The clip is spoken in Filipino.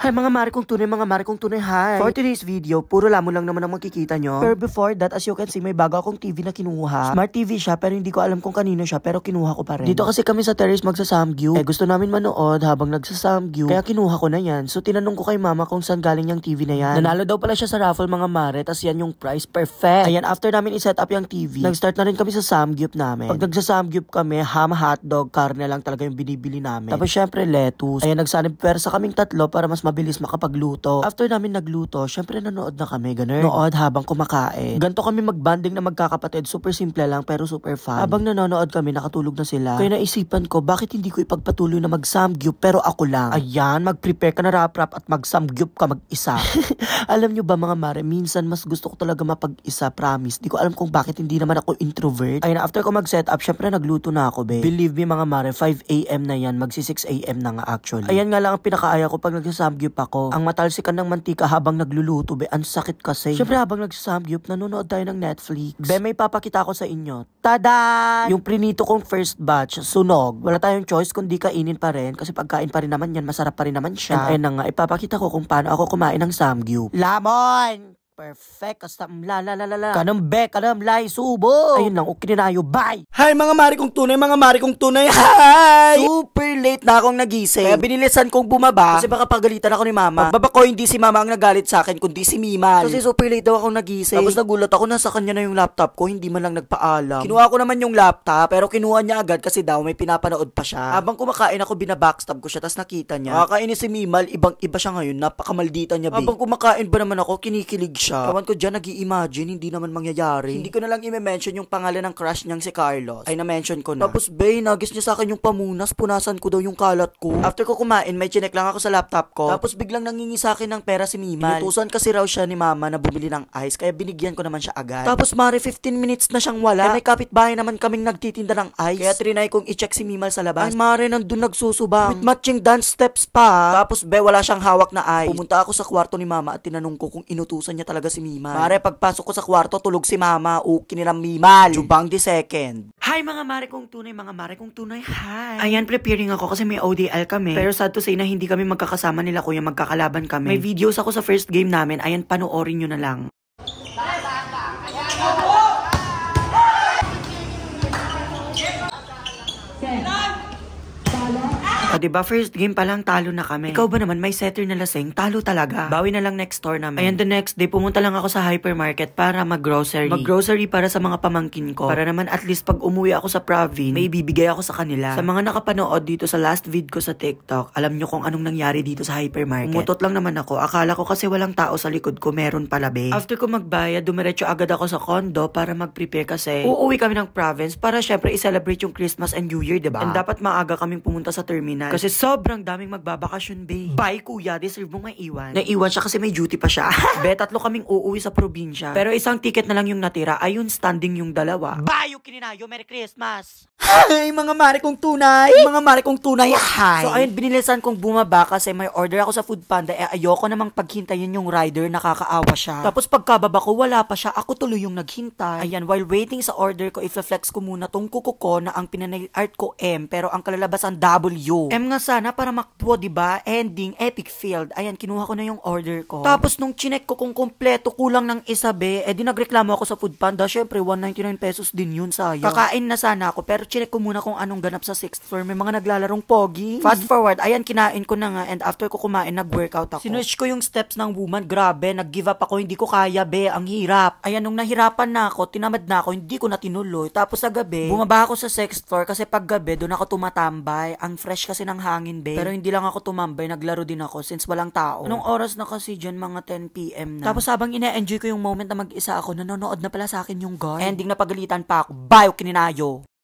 Hi mga mare kong tunay, mga mare kong tunay, hi! For today's video, puro lamo lang naman ang makikita nyo. Pero before that, as you can see, may bago akong TV na kinuha. Smart TV siya, pero hindi ko alam kung kanino siya, pero kinuha ko pa rin. Dito kasi kami sa terrace magsasamgyu. Eh, gusto namin manood habang nagsasamgyu, kaya kinuha ko na yan. So, tinanong ko kay mama kung saan galing yung TV na yan. Nanalo daw pala siya sa raffle mga mare, tas yan yung price, perfect! Ayan, after namin iset up yung TV, nag-start na rin kami sa samgyup namin. Pag nagsasamgyup kami, ham, hotdog, karne lang talaga yung binibili namin. Tapos syempre, lettuce. Ayan, nagsanib pera sa kaming tatlo para mas mabilis makapagluto. After namin nagluto, syempre nanood na kami, ganun. Nood habang kumakain. Ganto kami magbanding na magkakapatid, super simple lang pero super fun. Habang nanonood kami, nakatulog na sila. Kaya naisipan ko, bakit hindi ko ipagpatuloy na magsamgyup pero ako lang. Ayan, mag-prepare ka na rap-rap at magsamgyup ka mag-isa. alam nyo ba mga mare, minsan mas gusto ko talaga mapag-isa, promise. Di ko alam kung bakit hindi naman ako introvert. Ayun, after ko mag-set up, syempre nagluto na ako, be. Believe me mga mare, 5am na yan, magsi 6am na nga actually. Ayan nga lang ang pinakaaya ko pag nagsamgyup samgyup ako. Ang matalsikan ng mantika habang nagluluto, be, ang sakit kasi. Siyempre habang nagsamgyup, nanonood tayo ng Netflix. Be, may papakita ako sa inyo. Tada! Yung prinito kong first batch, sunog. Wala tayong choice kundi kainin pa rin kasi pagkain pa rin naman yan, masarap pa rin naman siya. And ayun na nga, ipapakita ko kung paano ako kumain ng samgyup. Lamon! perfect kasta mm, la la la la la kanang bek kanang lay subo ayun lang okay nayo bye hi mga mari kong tunay mga mari kong tunay hi super late na akong nagising kaya binilisan kong bumaba kasi baka pagalitan ako ni mama pagbaba ko hindi si mama ang nagalit sa akin kundi si Mimal kasi super late daw akong nagising tapos nagulat ako nasa kanya na yung laptop ko hindi man lang nagpaalam kinuha ko naman yung laptop pero kinuha niya agad kasi daw may pinapanood pa siya habang kumakain ako binabackstab ko siya tas nakita niya nakakainis si Mimal ibang iba siya ngayon napakamaldita niya babe habang kumakain ba naman ako kinikilig siya siya. Kawan ko dyan nag imagine hindi naman mangyayari. Hindi ko na lang i-mention yung pangalan ng crush niyang si Carlos. Ay, na-mention ko na. Tapos, Bay, nagis niya sa akin yung pamunas, punasan ko daw yung kalat ko. After ko kumain, may chinek lang ako sa laptop ko. Tapos, biglang nangingi sa akin ng pera si Mimal. Inutusan kasi raw siya ni Mama na bumili ng ice, kaya binigyan ko naman siya agad. Tapos, mare, 15 minutes na siyang wala. Eh, may kapitbahay naman kaming nagtitinda ng ice. Kaya trinay kong i-check si Mimal sa labas. Ay, mare, nandun nagsusubang. With matching dance steps pa. Tapos, Be, wala siyang hawak na ice. Pumunta ako sa kwarto ni Mama at tinanong ko kung inutusan niya talaga talaga si Mimal. Mare, pagpasok ko sa kwarto, tulog si Mama. Uki nila Mimal. Jubang the second. Hi mga mare kong tunay, mga mare kong tunay, hi. Ayan, preparing ako kasi may ODL kami. Pero sad to say na hindi kami magkakasama nila kuya, magkakalaban kami. May videos ako sa first game namin, ayan, panoorin nyo na lang. 'di ba? First game pa lang talo na kami. Ikaw ba naman may setter na lasing? Talo talaga. Bawi na lang next tournament. Ayun, the next day pumunta lang ako sa hypermarket para maggrocery. Maggrocery para sa mga pamangkin ko. Para naman at least pag umuwi ako sa province, may ibibigay ako sa kanila. Sa mga nakapanood dito sa last vid ko sa TikTok, alam nyo kung anong nangyari dito sa hypermarket. Umutot lang naman ako. Akala ko kasi walang tao sa likod ko, meron pala be. After ko magbayad, dumiretso agad ako sa condo para mag-prepare kasi uuwi kami ng province para syempre i-celebrate yung Christmas and New Year, 'di ba? And dapat maaga kaming pumunta sa terminal kasi sobrang daming magbabakasyon, babe. Bye, kuya. Deserve mo mong iwan. Naiwan siya kasi may duty pa siya. Be, tatlo kaming uuwi sa probinsya. Pero isang ticket na lang yung natira. Ayun, standing yung dalawa. Bye, yung kininayo. Merry Christmas! Ay, mga mare kong tunay! Mga mare kong tunay! Hi! So, ayun, binilisan kong bumaba kasi may order ako sa Food Panda. Eh, ayoko namang paghintayin yung rider. Nakakaawa siya. Tapos pagkababa ko, wala pa siya. Ako tuloy yung naghintay. Ayan, while waiting sa order ko, i-flex ko muna tong kuko ko na ang pinanay art ko M. Pero ang kalalabasan W. M time nga sana para maktuo, di ba? Ending, epic field. Ayan, kinuha ko na yung order ko. Tapos nung chinek ko kung kumpleto kulang ng isa be, eh di nagreklamo ako sa food panda. Syempre, 199 pesos din yun sa sayang. Kakain na sana ako, pero chinek ko muna kung anong ganap sa 6th floor. May mga naglalarong pogi. Fast forward, ayan, kinain ko na nga and after ko kumain, nag-workout ako. Sinwitch ko yung steps ng woman, grabe, nag-give up ako, hindi ko kaya be, ang hirap. Ayan, nung nahirapan na ako, tinamad na ako, hindi ko na tinuloy. Tapos sa gabi, bumaba ako sa 6th floor kasi pag gabi, doon ako tumatambay. Ang fresh kasi ng hangin, babe. Pero hindi lang ako tumambay, naglaro din ako since walang tao. Anong oras na kasi dyan? Mga 10pm na. Tapos habang ina enjoy ko yung moment na mag-isa ako, nanonood na pala sa akin yung guy. Ending na pagalitan pa ako. Bayo, kininayo.